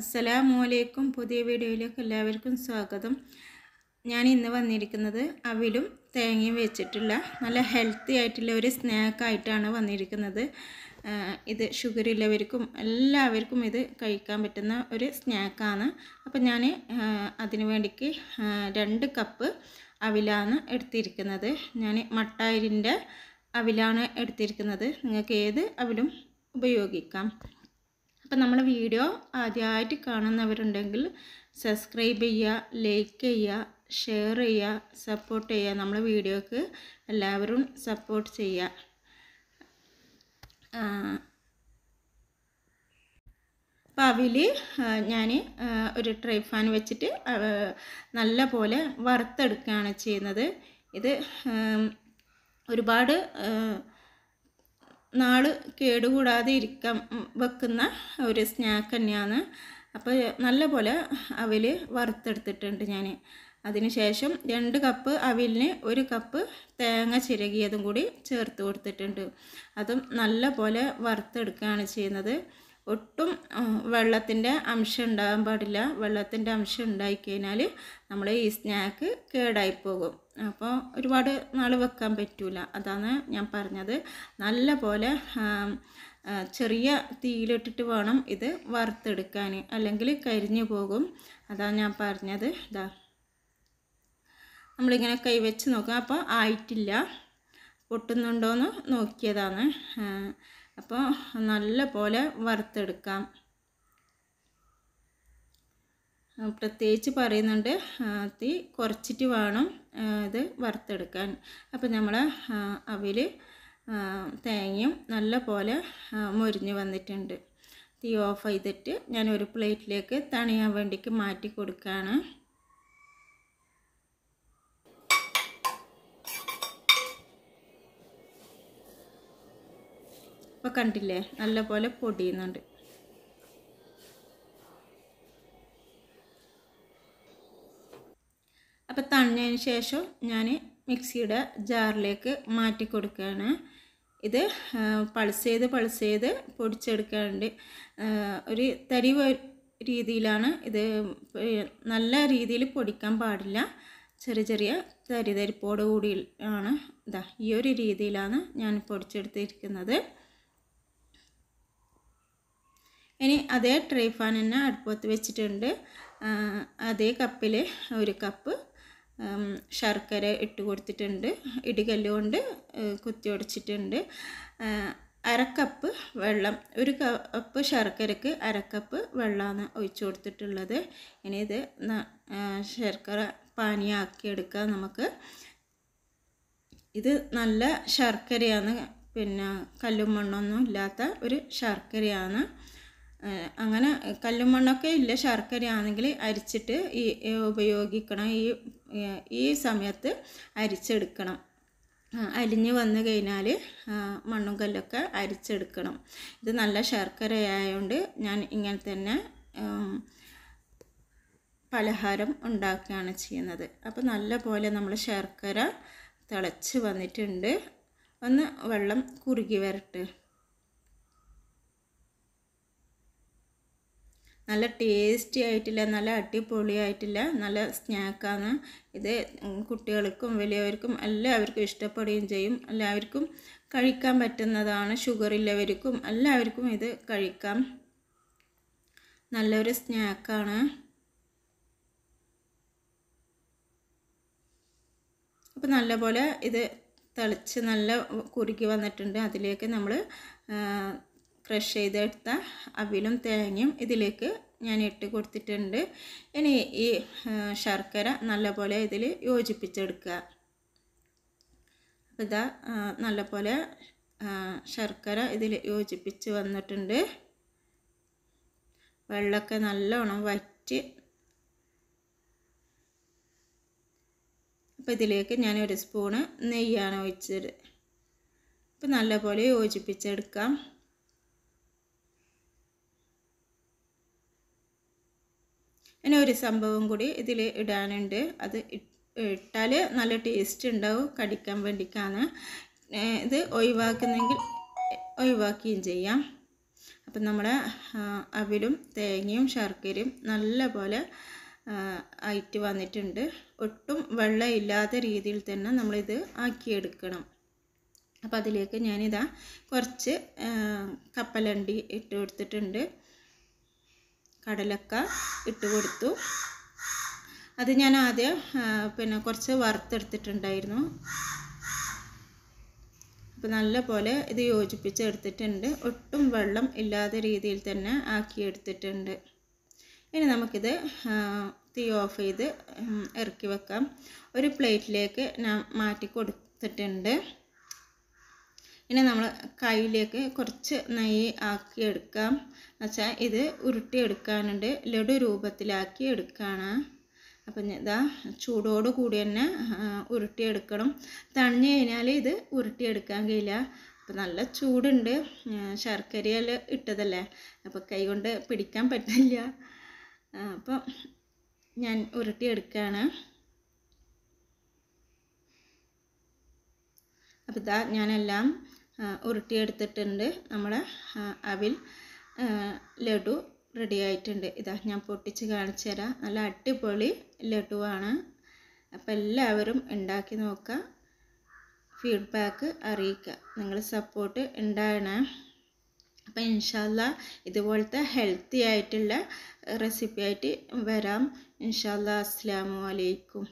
അസ്സലാമലൈക്കും പുതിയ വീഡിയോയിലേക്ക് എല്ലാവർക്കും സ്വാഗതം ഞാൻ ഇന്ന് വന്നിരിക്കുന്നത് അവിലും തേങ്ങയും വെച്ചിട്ടുള്ള നല്ല ഹെൽത്തി ആയിട്ടുള്ള ഒരു സ്നാക്കായിട്ടാണ് വന്നിരിക്കുന്നത് ഇത് ഷുഗർ ഉള്ളവർക്കും എല്ലാവർക്കും ഇത് കഴിക്കാൻ പറ്റുന്ന ഒരു സ്നാക്കാണ് അപ്പോൾ ഞാൻ അതിനു വേണ്ടിക്ക് രണ്ട് കപ്പ് അവിലാണ് എടുത്തിരിക്കുന്നത് ഞാൻ മട്ടായിരിൻ്റെ അവിലാണ് എടുത്തിരിക്കുന്നത് നിങ്ങൾക്ക് ഏത് അവിലും ഉപയോഗിക്കാം അപ്പം നമ്മുടെ വീഡിയോ ആദ്യമായിട്ട് കാണുന്നവരുണ്ടെങ്കിൽ സബ്സ്ക്രൈബ് ചെയ്യുക ലൈക്ക് ചെയ്യുക ഷെയർ ചെയ്യുക സപ്പോർട്ട് ചെയ്യുക നമ്മളെ വീഡിയോക്ക് എല്ലാവരും സപ്പോർട്ട് ചെയ്യുക അപ്പോൾ അവിൽ ഞാൻ ഒരു ട്രൈ ഫാൻ വെച്ചിട്ട് നല്ല പോലെ വറുത്തെടുക്കുകയാണ് ചെയ്യുന്നത് ഇത് ഒരുപാട് നാൾ കേടുകൂടാതെ ഇരിക്കാൻ വെക്കുന്ന ഒരു സ്നാക്ക് തന്നെയാണ് അപ്പോൾ നല്ലപോലെ അവിൽ വറുത്തെടുത്തിട്ടുണ്ട് ഞാൻ അതിനുശേഷം രണ്ട് കപ്പ് അവിലിന് ഒരു കപ്പ് തേങ്ങ ചിരകിയതും കൂടി ചേർത്ത് കൊടുത്തിട്ടുണ്ട് അതും നല്ല പോലെ വറുത്തെടുക്കുകയാണ് ചെയ്യുന്നത് ഒട്ടും വെള്ളത്തിൻ്റെ അംശം ഉണ്ടാകാൻ പാടില്ല വെള്ളത്തിൻ്റെ അംശം ഉണ്ടായി കഴിഞ്ഞാൽ നമ്മൾ ഈ സ്നാക്ക് കേടായി പോകും അപ്പോൾ ഒരുപാട് നാൾ വെക്കാൻ പറ്റില്ല അതാണ് ഞാൻ പറഞ്ഞത് നല്ല പോലെ ചെറിയ തീയിലിട്ടിട്ട് വേണം ഇത് വറുത്തെടുക്കാൻ അല്ലെങ്കിൽ കരിഞ്ഞു പോകും അതാണ് ഞാൻ പറഞ്ഞത് ഇതാ നമ്മളിങ്ങനെ കൈവച്ച് നോക്കുക അപ്പോൾ ആയിട്ടില്ല പൊട്ടുന്നുണ്ടോയെന്ന് നോക്കിയതാണ് അപ്പോൾ നല്ല പോലെ വറുത്തെടുക്കാം പ്രത്യേകിച്ച് പറയുന്നുണ്ട് തീ കുറച്ചിട്ട് വേണം ഇത് വറുത്തെടുക്കാൻ അപ്പോൾ നമ്മൾ അവിൽ തേങ്ങയും നല്ല പോലെ മുരിഞ്ഞ് വന്നിട്ടുണ്ട് തീ ഓഫ് ചെയ്തിട്ട് ഞാൻ ഒരു പ്ലേറ്റിലേക്ക് തണിയാൻ വേണ്ടിക്ക് മാറ്റി കൊടുക്കുകയാണ് ഇപ്പം കണ്ടില്ലേ നല്ല പോലെ പൊടിയുന്നുണ്ട് അപ്പോൾ തണ്ണതിന് ശേഷം ഞാൻ മിക്സിയുടെ ജാറിലേക്ക് മാറ്റി കൊടുക്കുകയാണ് ഇത് പൾസ് ചെയ്ത് പൾസ് ചെയ്ത് പൊടിച്ചെടുക്കാറുണ്ട് ഒരു തരി രീതിയിലാണ് ഇത് നല്ല രീതിയിൽ പൊടിക്കാൻ പാടില്ല ചെറിയ ചെറിയ തരി കൂടി ആണ് ഇതാ ഈ ഒരു രീതിയിലാണ് ഞാൻ പൊടിച്ചെടുത്തിരിക്കുന്നത് ഇനി അതേ ട്രേ ഫാൻ തന്നെ അടുപ്പത്ത് വെച്ചിട്ടുണ്ട് അതേ കപ്പിൽ ഒരു കപ്പ് ശർക്കര ഇട്ട് കൊടുത്തിട്ടുണ്ട് ഇടികല്ല് കൊണ്ട് കുത്തി ഒടിച്ചിട്ടുണ്ട് അരക്കപ്പ് വെള്ളം ഒരു കപ്പ് ശർക്കരക്ക് അരക്കപ്പ് വെള്ളമാണ് ഒഴിച്ചു കൊടുത്തിട്ടുള്ളത് ഇനി ഇത് ശർക്കര പാനിയാക്കിയെടുക്കുക നമുക്ക് ഇത് നല്ല ശർക്കരയാണ് പിന്നെ കല്ലും മണ്ണൊന്നും ഇല്ലാത്ത ഒരു ശർക്കരയാണ് അങ്ങനെ കല്ലും മണ്ണൊക്കെ ഇല്ല ശർക്കരയാണെങ്കിൽ അരിച്ചിട്ട് ഈ ഉപയോഗിക്കണം ഈ ഈ സമയത്ത് അരിച്ചെടുക്കണം അലിഞ്ഞ് വന്നു കഴിഞ്ഞാൽ മണ്ണും കല്ലൊക്കെ അരിച്ചെടുക്കണം ഇത് നല്ല ശർക്കരയായതുകൊണ്ട് ഞാൻ ഇങ്ങനെ തന്നെ പലഹാരം ഉണ്ടാക്കുകയാണ് ചെയ്യുന്നത് അപ്പോൾ നല്ല പോലെ നമ്മൾ ശർക്കര തിളച്ച് വന്നിട്ടുണ്ട് ഒന്ന് വെള്ളം കുറുകി വരട്ടെ നല്ല ടേസ്റ്റി ആയിട്ടില്ല നല്ല അടിപൊളിയായിട്ടില്ല നല്ല സ്നാക്കാണ് ഇത് കുട്ടികൾക്കും വലിയവർക്കും എല്ലാവർക്കും ഇഷ്ടപ്പെടുകയും ചെയ്യും എല്ലാവർക്കും കഴിക്കാൻ പറ്റുന്നതാണ് ഷുഗർ ഇല്ലവർക്കും എല്ലാവർക്കും ഇത് കഴിക്കാം നല്ലൊരു സ്നാക്കാണ് അപ്പം നല്ലപോലെ ഇത് തളിച്ച് നല്ല കുറുകി വന്നിട്ടുണ്ട് അതിലേക്ക് നമ്മൾ ക്രഷ് ചെയ്തെടുത്ത അവിലും തേങ്ങയും ഇതിലേക്ക് ഞാൻ ഇട്ട് കൊടുത്തിട്ടുണ്ട് ഇനി ഈ ശർക്കര നല്ലപോലെ ഇതിൽ യോജിപ്പിച്ചെടുക്കുക ഇതാ നല്ലപോലെ ശർക്കര ഇതിൽ യോജിപ്പിച്ച് വന്നിട്ടുണ്ട് വെള്ളമൊക്കെ നല്ലോണം വറ്റ് അപ്പം ഇതിലേക്ക് ഞാൻ ഒരു സ്പൂണ് നെയ്യാണ് ഒഴിച്ചത് അപ്പം നല്ലപോലെ യോജിപ്പിച്ചെടുക്കാം ഇനി ഒരു സംഭവം കൂടി ഇതിൽ ഇടാനുണ്ട് അത് ഇട്ടാൽ നല്ല ടേസ്റ്റ് ഉണ്ടാവും കടിക്കാൻ വേണ്ടിക്കാണ് ഇത് ഒഴിവാക്കുന്നെങ്കിൽ ഒഴിവാക്കുകയും ചെയ്യാം അപ്പം നമ്മൾ അവിലും തേങ്ങയും ശർക്കരയും നല്ല പോലെ ആയിട്ട് വന്നിട്ടുണ്ട് ഒട്ടും വെള്ളമില്ലാത്ത രീതിയിൽ തന്നെ നമ്മളിത് ആക്കിയെടുക്കണം അപ്പോൾ അതിലേക്ക് ഞാനിതാ കുറച്ച് കപ്പലണ്ടി ഇട്ട് കൊടുത്തിട്ടുണ്ട് കടലക്ക ഇട്ട് കൊടുത്തു അത് ഞാൻ ആദ്യം പിന്നെ കുറച്ച് വറുത്തെടുത്തിട്ടുണ്ടായിരുന്നു അപ്പോൾ നല്ല പോലെ ഇത് യോജിപ്പിച്ചെടുത്തിട്ടുണ്ട് ഒട്ടും വെള്ളം ഇല്ലാത്ത രീതിയിൽ തന്നെ ആക്കിയെടുത്തിട്ടുണ്ട് ഇനി നമുക്കിത് തീ ഓഫ് ചെയ്ത് ഇറക്കി വെക്കാം ഒരു പ്ലേറ്റിലേക്ക് ഞാൻ മാറ്റി കൊടുത്തിട്ടുണ്ട് ഇനി നമ്മൾ കൈയിലേക്ക് കുറച്ച് നെയ്യ് ആക്കി എടുക്കാം എന്നുവെച്ചാൽ ഇത് ഉരുട്ടിയെടുക്കാനുണ്ട് ലഡു രൂപത്തിലാക്കി എടുക്കുകയാണ് അപ്പം ഇതാ ചൂടോട് കൂടി തന്നെ ഉരുട്ടിയെടുക്കണം തണിഞ്ഞു കഴിഞ്ഞാൽ ഇത് ഉരുട്ടിയെടുക്കാൻ കഴിയില്ല അപ്പം നല്ല ചൂടുണ്ട് ശർക്കരയെല്ലാം ഇട്ടതല്ലേ അപ്പോൾ കൈ കൊണ്ട് പിടിക്കാൻ പറ്റില്ല അപ്പം ഞാൻ ഉരുട്ടിയെടുക്കുകയാണ് അപ്പോൾ ഇതാ ഞാനെല്ലാം ഉരുട്ടിയെടുത്തിട്ടുണ്ട് നമ്മളെ അവിൽ ലഡു റെഡി ആയിട്ടുണ്ട് ഇതാ ഞാൻ പൊട്ടിച്ച് കാണിച്ചു തരാം നല്ല അടിപൊളി ലഡുവാണ് അപ്പം എല്ലാവരും ഉണ്ടാക്കി നോക്കുക ഫീഡ്ബാക്ക് അറിയിക്കുക നിങ്ങൾ സപ്പോർട്ട് ഉണ്ടാകണേ അപ്പം ഇൻഷാല്ല ഇതുപോലത്തെ ഹെൽത്തി ആയിട്ടുള്ള റെസിപ്പി ആയിട്ട് വരാം ഇൻഷാല്ല അസ്സാം വലൈക്കും